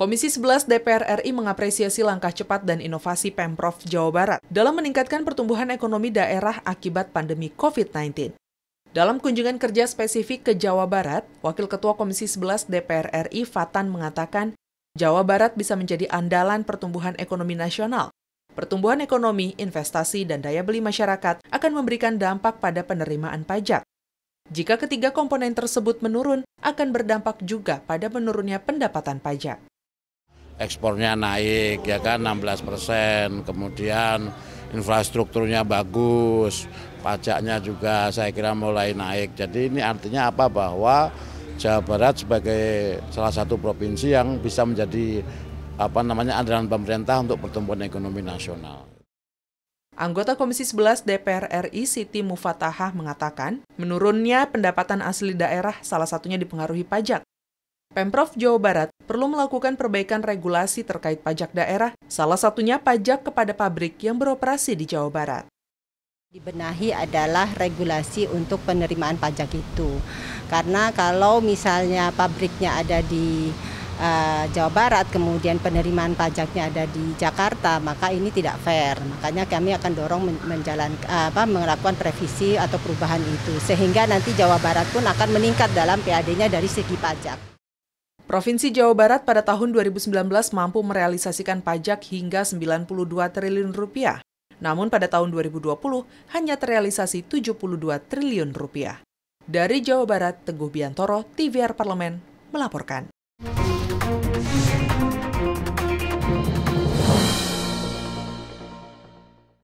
Komisi 11 DPR RI mengapresiasi langkah cepat dan inovasi Pemprov Jawa Barat dalam meningkatkan pertumbuhan ekonomi daerah akibat pandemi COVID-19. Dalam kunjungan kerja spesifik ke Jawa Barat, Wakil Ketua Komisi 11 DPR RI Fatan mengatakan, Jawa Barat bisa menjadi andalan pertumbuhan ekonomi nasional pertumbuhan ekonomi, investasi, dan daya beli masyarakat akan memberikan dampak pada penerimaan pajak. Jika ketiga komponen tersebut menurun, akan berdampak juga pada menurunnya pendapatan pajak. Ekspornya naik, ya kan, 16 persen, kemudian infrastrukturnya bagus, pajaknya juga saya kira mulai naik. Jadi ini artinya apa? Bahwa Jawa Barat sebagai salah satu provinsi yang bisa menjadi apa namanya andalan pemerintah untuk pertumbuhan ekonomi nasional. Anggota Komisi 11 DPR RI Siti Mufatahah mengatakan, menurunnya pendapatan asli daerah salah satunya dipengaruhi pajak. Pemprov Jawa Barat perlu melakukan perbaikan regulasi terkait pajak daerah, salah satunya pajak kepada pabrik yang beroperasi di Jawa Barat. Dibenahi adalah regulasi untuk penerimaan pajak itu. Karena kalau misalnya pabriknya ada di Eh, Jawa Barat, kemudian penerimaan pajaknya ada di Jakarta, maka ini tidak fair. Makanya kami akan dorong menjalankan eh, apa melakukan revisi atau perubahan itu sehingga nanti Jawa Barat pun akan meningkat dalam PAD-nya dari segi pajak. Provinsi Jawa Barat pada tahun 2019 mampu merealisasikan pajak hingga 92 triliun rupiah. Namun pada tahun 2020 hanya terrealisasi 72 triliun rupiah. Dari Jawa Barat, Teguh Biantoro, TVR Parlemen, melaporkan. Thank you.